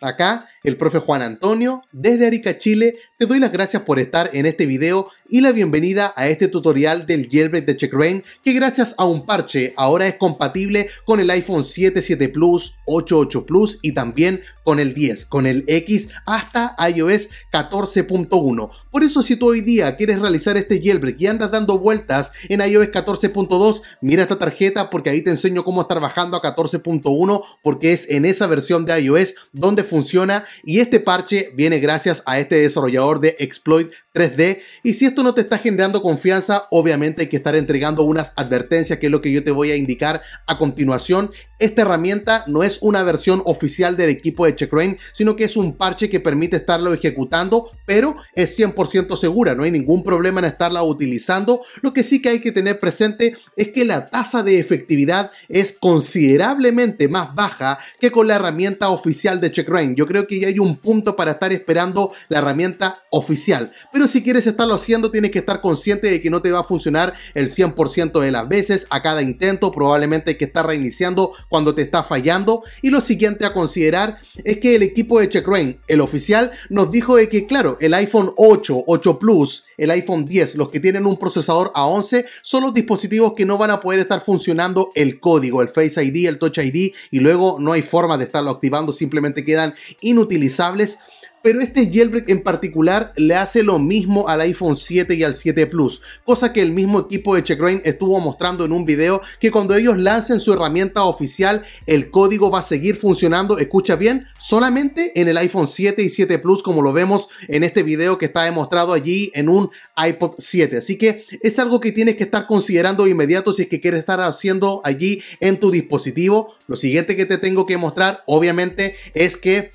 Acá, el profe Juan Antonio, desde Arica, Chile, te doy las gracias por estar en este video y la bienvenida a este tutorial del jailbreak de Checkrain que gracias a un parche ahora es compatible con el iPhone 7, 7 Plus, 8, 8 Plus y también con el 10, con el X hasta iOS 14.1. Por eso si tú hoy día quieres realizar este jailbreak y andas dando vueltas en iOS 14.2, mira esta tarjeta porque ahí te enseño cómo estar bajando a 14.1 porque es en esa versión de iOS donde funciona y este parche viene gracias a este desarrollador de exploit 3D y si esto no te está generando confianza, obviamente hay que estar entregando unas advertencias que es lo que yo te voy a indicar a continuación. Esta herramienta no es una versión oficial del equipo de Checkrain, sino que es un parche que permite estarlo ejecutando, pero es 100% segura, no hay ningún problema en estarla utilizando. Lo que sí que hay que tener presente es que la tasa de efectividad es considerablemente más baja que con la herramienta oficial de Checkrain yo creo que ya hay un punto para estar esperando la herramienta oficial. Pero si quieres estarlo haciendo, tienes que estar consciente de que no te va a funcionar el 100% de las veces a cada intento. Probablemente hay que estar reiniciando cuando te está fallando. Y lo siguiente a considerar es que el equipo de CheckRain, el oficial, nos dijo de que, claro, el iPhone 8, 8 Plus, el iPhone 10, los que tienen un procesador A11, son los dispositivos que no van a poder estar funcionando el código, el Face ID, el Touch ID, y luego no hay forma de estarlo activando, simplemente quedan inutilizables pero este jailbreak en particular le hace lo mismo al iPhone 7 y al 7 Plus, cosa que el mismo equipo de Checkrain estuvo mostrando en un video que cuando ellos lancen su herramienta oficial, el código va a seguir funcionando, escucha bien, solamente en el iPhone 7 y 7 Plus como lo vemos en este video que está demostrado allí en un iPod 7. Así que es algo que tienes que estar considerando de inmediato si es que quieres estar haciendo allí en tu dispositivo. Lo siguiente que te tengo que mostrar obviamente es que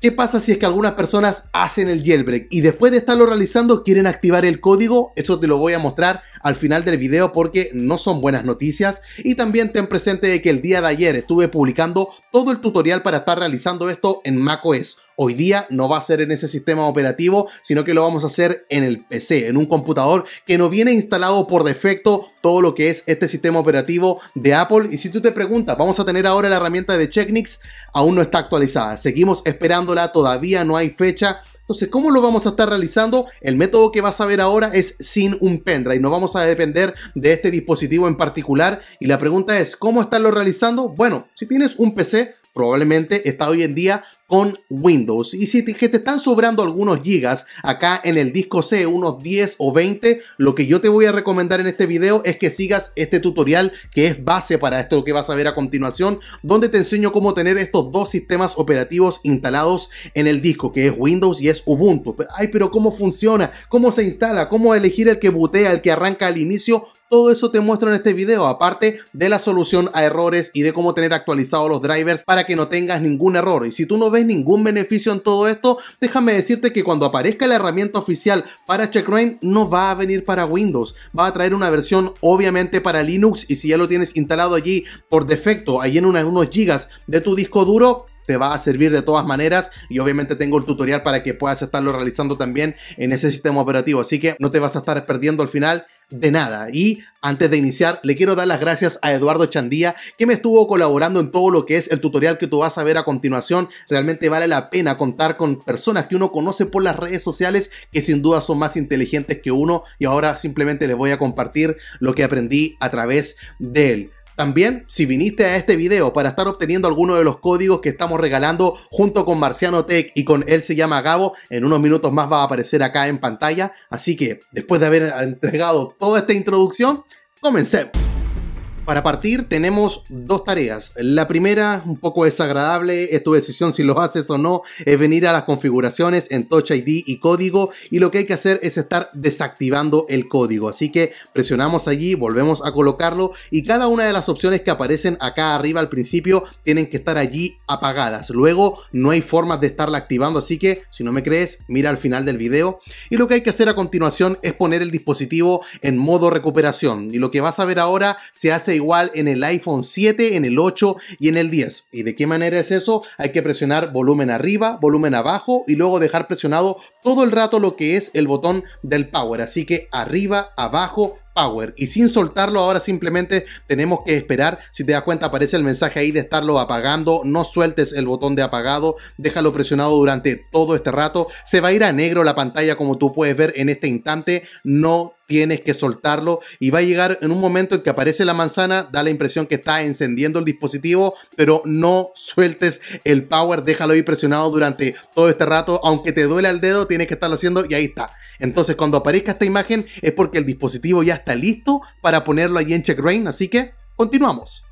¿Qué pasa si es que algunas personas hacen el jailbreak y después de estarlo realizando quieren activar el código? Eso te lo voy a mostrar al final del video porque no son buenas noticias. Y también ten presente que el día de ayer estuve publicando todo el tutorial para estar realizando esto en macOS hoy día no va a ser en ese sistema operativo, sino que lo vamos a hacer en el PC, en un computador que no viene instalado por defecto todo lo que es este sistema operativo de Apple. Y si tú te preguntas, vamos a tener ahora la herramienta de Checknix, aún no está actualizada, seguimos esperándola, todavía no hay fecha. Entonces, ¿cómo lo vamos a estar realizando? El método que vas a ver ahora es sin un pendrive. No vamos a depender de este dispositivo en particular. Y la pregunta es, ¿cómo estarlo realizando? Bueno, si tienes un PC, probablemente está hoy en día con Windows. Y si te, que te están sobrando algunos gigas acá en el disco C, unos 10 o 20, lo que yo te voy a recomendar en este video es que sigas este tutorial que es base para esto que vas a ver a continuación, donde te enseño cómo tener estos dos sistemas operativos instalados en el disco, que es Windows y es Ubuntu. Ay, pero ¿cómo funciona? ¿Cómo se instala? ¿Cómo elegir el que botea el que arranca al inicio? Todo eso te muestro en este video, aparte de la solución a errores y de cómo tener actualizados los drivers para que no tengas ningún error. Y si tú no ves ningún beneficio en todo esto, déjame decirte que cuando aparezca la herramienta oficial para CheckRain no va a venir para Windows, va a traer una versión obviamente para Linux y si ya lo tienes instalado allí por defecto, ahí en unos gigas de tu disco duro, te va a servir de todas maneras y obviamente tengo el tutorial para que puedas estarlo realizando también en ese sistema operativo, así que no te vas a estar perdiendo al final de nada. Y antes de iniciar, le quiero dar las gracias a Eduardo Chandía, que me estuvo colaborando en todo lo que es el tutorial que tú vas a ver a continuación. Realmente vale la pena contar con personas que uno conoce por las redes sociales, que sin duda son más inteligentes que uno. Y ahora simplemente les voy a compartir lo que aprendí a través de él. También, si viniste a este video para estar obteniendo alguno de los códigos que estamos regalando junto con Marciano Tech y con él se llama Gabo, en unos minutos más va a aparecer acá en pantalla. Así que, después de haber entregado toda esta introducción, comencemos. Para partir tenemos dos tareas. La primera, un poco desagradable, es tu decisión si lo haces o no, es venir a las configuraciones en Touch ID y código y lo que hay que hacer es estar desactivando el código. Así que presionamos allí, volvemos a colocarlo y cada una de las opciones que aparecen acá arriba al principio tienen que estar allí apagadas. Luego no hay formas de estarla activando, así que si no me crees, mira al final del video. Y lo que hay que hacer a continuación es poner el dispositivo en modo recuperación y lo que vas a ver ahora se hace igual en el iPhone 7, en el 8 y en el 10. ¿Y de qué manera es eso? Hay que presionar volumen arriba, volumen abajo y luego dejar presionado todo el rato lo que es el botón del power. Así que arriba, abajo, y sin soltarlo, ahora simplemente tenemos que esperar. Si te das cuenta, aparece el mensaje ahí de estarlo apagando. No sueltes el botón de apagado. Déjalo presionado durante todo este rato. Se va a ir a negro la pantalla como tú puedes ver en este instante. No tienes que soltarlo y va a llegar en un momento en que aparece la manzana, da la impresión que está encendiendo el dispositivo, pero no sueltes el power, déjalo ahí presionado durante todo este rato, aunque te duele el dedo, tienes que estarlo haciendo y ahí está. Entonces, cuando aparezca esta imagen es porque el dispositivo ya está listo para ponerlo ahí en check rain, así que continuamos.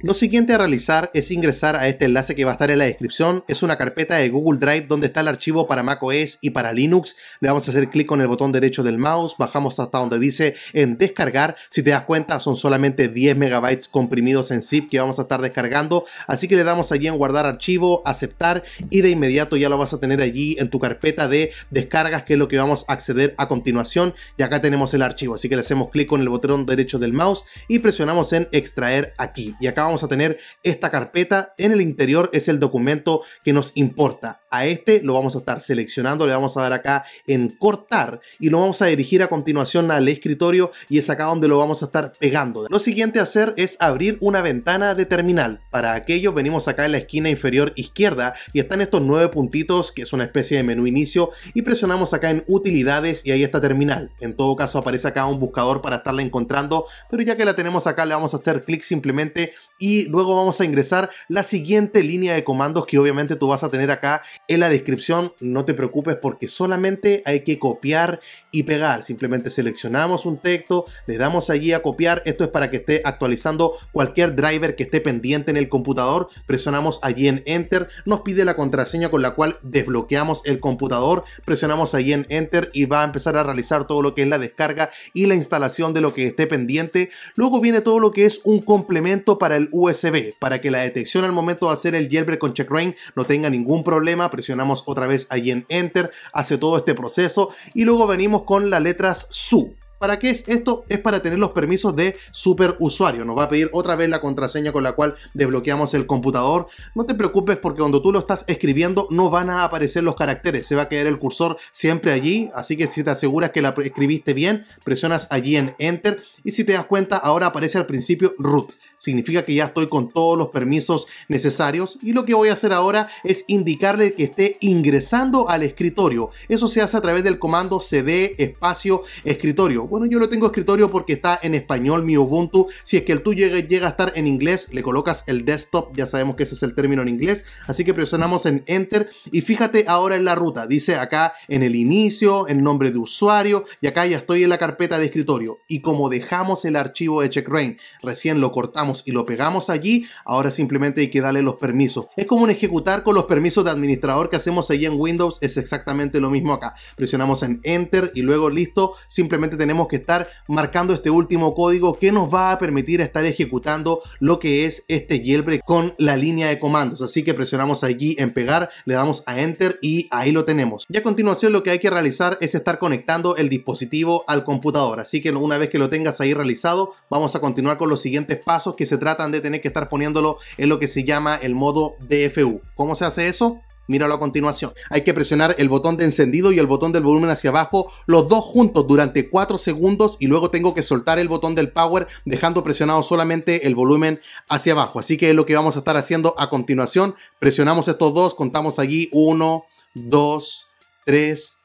Lo siguiente a realizar es ingresar a este enlace que va a estar en la descripción. Es una carpeta de Google Drive donde está el archivo para macOS y para Linux. Le vamos a hacer clic con el botón derecho del mouse, bajamos hasta donde dice en descargar. Si te das cuenta son solamente 10 megabytes comprimidos en zip que vamos a estar descargando. Así que le damos allí en guardar archivo, aceptar y de inmediato ya lo vas a tener allí en tu carpeta de descargas que es lo que vamos a acceder a continuación. Y acá tenemos el archivo, así que le hacemos clic con el botón derecho del mouse y presionamos en extraer aquí. Y acá vamos a tener esta carpeta. En el interior es el documento que nos importa. A este lo vamos a estar seleccionando, le vamos a dar acá en cortar y lo vamos a dirigir a continuación al escritorio y es acá donde lo vamos a estar pegando. Lo siguiente a hacer es abrir una ventana de terminal. Para aquello venimos acá en la esquina inferior izquierda y están estos nueve puntitos que es una especie de menú inicio y presionamos acá en utilidades y ahí está terminal. En todo caso aparece acá un buscador para estarla encontrando, pero ya que la tenemos acá le vamos a hacer clic simplemente y luego vamos a ingresar la siguiente línea de comandos que obviamente tú vas a tener acá en la descripción. No te preocupes porque solamente hay que copiar y pegar. Simplemente seleccionamos un texto, le damos allí a copiar. Esto es para que esté actualizando cualquier driver que esté pendiente en el computador. Presionamos allí en Enter, nos pide la contraseña con la cual desbloqueamos el computador. Presionamos allí en Enter y va a empezar a realizar todo lo que es la descarga y la instalación de lo que esté pendiente. Luego viene todo lo que es un complemento para el USB para que la detección al momento de hacer el jailbreak con CheckRain no tenga ningún problema. Presionamos otra vez allí en Enter, hace todo este proceso y luego venimos con las letras SU. ¿Para qué es esto? Es para tener los permisos de superusuario. Nos va a pedir otra vez la contraseña con la cual desbloqueamos el computador. No te preocupes porque cuando tú lo estás escribiendo no van a aparecer los caracteres. Se va a quedar el cursor siempre allí. Así que si te aseguras que la escribiste bien, presionas allí en Enter. Y si te das cuenta, ahora aparece al principio root significa que ya estoy con todos los permisos necesarios y lo que voy a hacer ahora es indicarle que esté ingresando al escritorio. Eso se hace a través del comando cd espacio escritorio. Bueno, yo lo tengo escritorio porque está en español mi Ubuntu. Si es que el tuyo llega, a estar en inglés, le colocas el desktop, ya sabemos que ese es el término en inglés, así que presionamos en enter y fíjate ahora en la ruta, dice acá en el inicio, el nombre de usuario y acá ya estoy en la carpeta de escritorio y como dejamos el archivo de CheckRain, recién lo cortamos y lo pegamos allí, ahora simplemente hay que darle los permisos. Es como un ejecutar con los permisos de administrador que hacemos allí en Windows, es exactamente lo mismo acá. Presionamos en Enter y luego listo, simplemente tenemos que estar marcando este último código que nos va a permitir estar ejecutando lo que es este jailbreak con la línea de comandos. Así que presionamos allí en pegar, le damos a Enter y ahí lo tenemos. Y a continuación lo que hay que realizar es estar conectando el dispositivo al computador. Así que una vez que lo tengas ahí realizado, vamos a continuar con los siguientes pasos que se tratan de tener que estar poniéndolo en lo que se llama el modo DFU. ¿Cómo se hace eso? Míralo a continuación. Hay que presionar el botón de encendido y el botón del volumen hacia abajo, los dos juntos durante 4 segundos y luego tengo que soltar el botón del power dejando presionado solamente el volumen hacia abajo. Así que es lo que vamos a estar haciendo a continuación. Presionamos estos dos, contamos allí 1, 2, 3,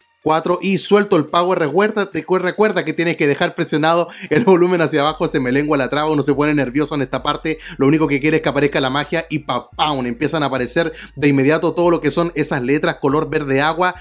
y suelto el power. Recuerda, recuerda que tienes que dejar presionado el volumen hacia abajo. Se me lengua la traba, uno se pone nervioso en esta parte. Lo único que quiere es que aparezca la magia y pa, pa Empiezan a aparecer de inmediato todo lo que son esas letras color verde agua.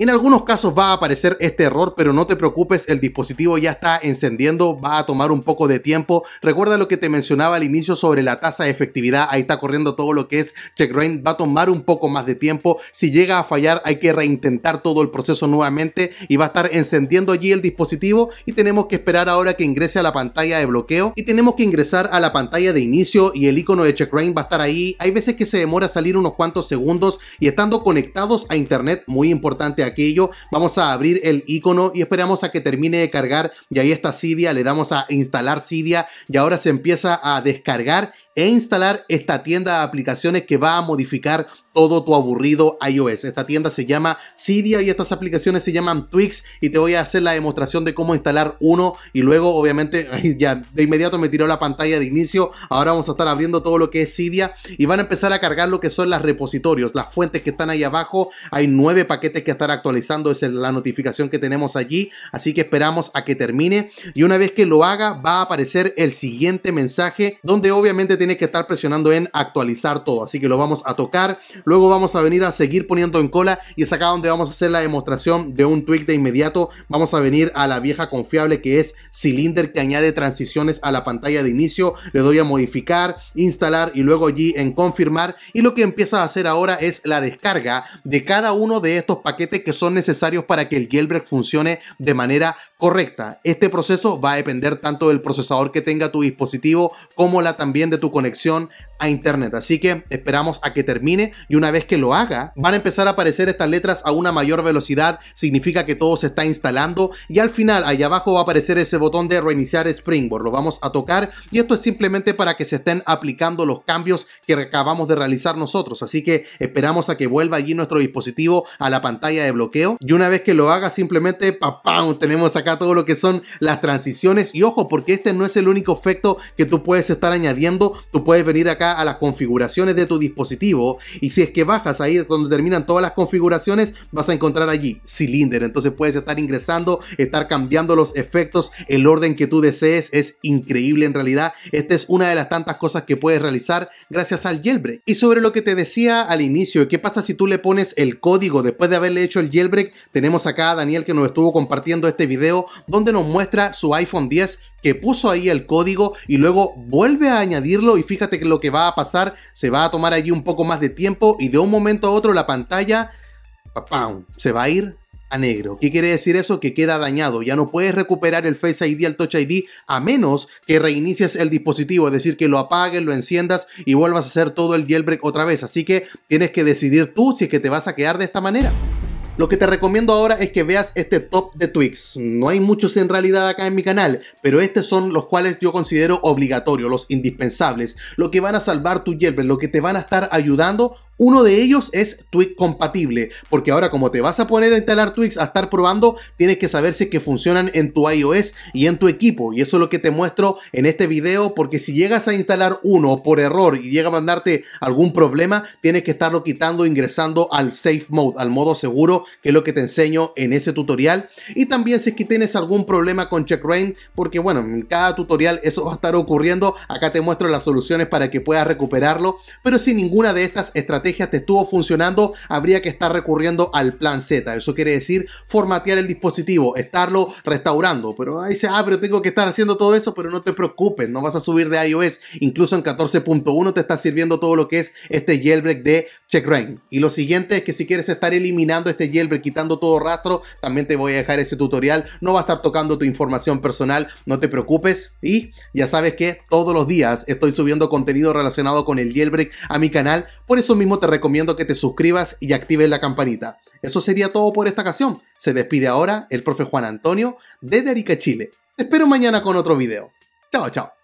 En algunos casos va a aparecer este error, pero no te preocupes, el dispositivo ya está encendiendo, va a tomar un poco de tiempo. Recuerda lo que te mencionaba al inicio sobre la tasa de efectividad, ahí está corriendo todo lo que es CheckRain, va a tomar un poco más de tiempo. Si llega a fallar hay que reintentar todo el proceso nuevamente y va a estar encendiendo allí el dispositivo y tenemos que esperar ahora que ingrese a la pantalla de bloqueo y tenemos que ingresar a la pantalla de inicio y el icono de CheckRain va a estar ahí. Hay veces que se demora salir unos cuantos segundos y estando conectados a internet, muy importante aquello, vamos a abrir el icono y esperamos a que termine de cargar y ahí está Cydia, le damos a instalar Cydia y ahora se empieza a descargar e instalar esta tienda de aplicaciones que va a modificar todo tu aburrido iOS. Esta tienda se llama Cydia y estas aplicaciones se llaman Twix y te voy a hacer la demostración de cómo instalar uno y luego obviamente ya de inmediato me tiró la pantalla de inicio. Ahora vamos a estar abriendo todo lo que es Cydia y van a empezar a cargar lo que son las repositorios, las fuentes que están ahí abajo. Hay nueve paquetes que estar actualizando, es la notificación que tenemos allí, así que esperamos a que termine y una vez que lo haga va a aparecer el siguiente mensaje donde obviamente te tiene que estar presionando en actualizar todo. Así que lo vamos a tocar. Luego vamos a venir a seguir poniendo en cola y es acá donde vamos a hacer la demostración de un tweak de inmediato. Vamos a venir a la vieja confiable que es Cylinder que añade transiciones a la pantalla de inicio. Le doy a modificar, instalar y luego allí en confirmar. Y lo que empieza a hacer ahora es la descarga de cada uno de estos paquetes que son necesarios para que el jailbreak funcione de manera correcta. Este proceso va a depender tanto del procesador que tenga tu dispositivo como la también de tu conexión a internet. Así que esperamos a que termine y una vez que lo haga, van a empezar a aparecer estas letras a una mayor velocidad. Significa que todo se está instalando y al final allá abajo va a aparecer ese botón de reiniciar Springboard. Lo vamos a tocar y esto es simplemente para que se estén aplicando los cambios que acabamos de realizar nosotros. Así que esperamos a que vuelva allí nuestro dispositivo a la pantalla de bloqueo y una vez que lo haga simplemente tenemos acá todo lo que son las transiciones y ojo porque este no es el único efecto que tú puedes estar añadiendo. Tú puedes venir acá a las configuraciones de tu dispositivo y si es que bajas ahí cuando terminan todas las configuraciones vas a encontrar allí Cylinder, entonces puedes estar ingresando, estar cambiando los efectos, el orden que tú desees, es increíble en realidad, esta es una de las tantas cosas que puedes realizar gracias al jailbreak. Y sobre lo que te decía al inicio, ¿qué pasa si tú le pones el código después de haberle hecho el jailbreak? Tenemos acá a Daniel que nos estuvo compartiendo este video donde nos muestra su iPhone 10 que puso ahí el código y luego vuelve a añadirlo y fíjate que lo que va a pasar se va a tomar allí un poco más de tiempo y de un momento a otro la pantalla se va a ir a negro. ¿Qué quiere decir eso? Que queda dañado. Ya no puedes recuperar el Face ID al Touch ID a menos que reinicies el dispositivo, es decir, que lo apagues, lo enciendas y vuelvas a hacer todo el jailbreak otra vez. Así que tienes que decidir tú si es que te vas a quedar de esta manera. Lo que te recomiendo ahora es que veas este top de Twix. No hay muchos en realidad acá en mi canal, pero estos son los cuales yo considero obligatorios, los indispensables, lo que van a salvar tu hierba, lo que te van a estar ayudando uno de ellos es Twig compatible, porque ahora como te vas a poner a instalar Twigs a estar probando, tienes que saber si que funcionan en tu iOS y en tu equipo. Y eso es lo que te muestro en este video, porque si llegas a instalar uno por error y llega a mandarte algún problema, tienes que estarlo quitando, ingresando al Safe Mode, al modo seguro, que es lo que te enseño en ese tutorial. Y también si es que tienes algún problema con Rain porque bueno, en cada tutorial eso va a estar ocurriendo. Acá te muestro las soluciones para que puedas recuperarlo, pero sin ninguna de estas estrategias te estuvo funcionando, habría que estar recurriendo al plan Z. Eso quiere decir formatear el dispositivo, estarlo restaurando. Pero ahí se ah, pero tengo que estar haciendo todo eso, pero no te preocupes, no vas a subir de iOS. Incluso en 14.1 te está sirviendo todo lo que es este jailbreak de CheckRain. Y lo siguiente es que si quieres estar eliminando este jailbreak, quitando todo rastro, también te voy a dejar ese tutorial. No va a estar tocando tu información personal, no te preocupes. Y ya sabes que todos los días estoy subiendo contenido relacionado con el jailbreak a mi canal. Por eso mismo te recomiendo que te suscribas y actives la campanita. Eso sería todo por esta ocasión. Se despide ahora el profe Juan Antonio desde Arica, Chile. Te espero mañana con otro video. Chao, chao.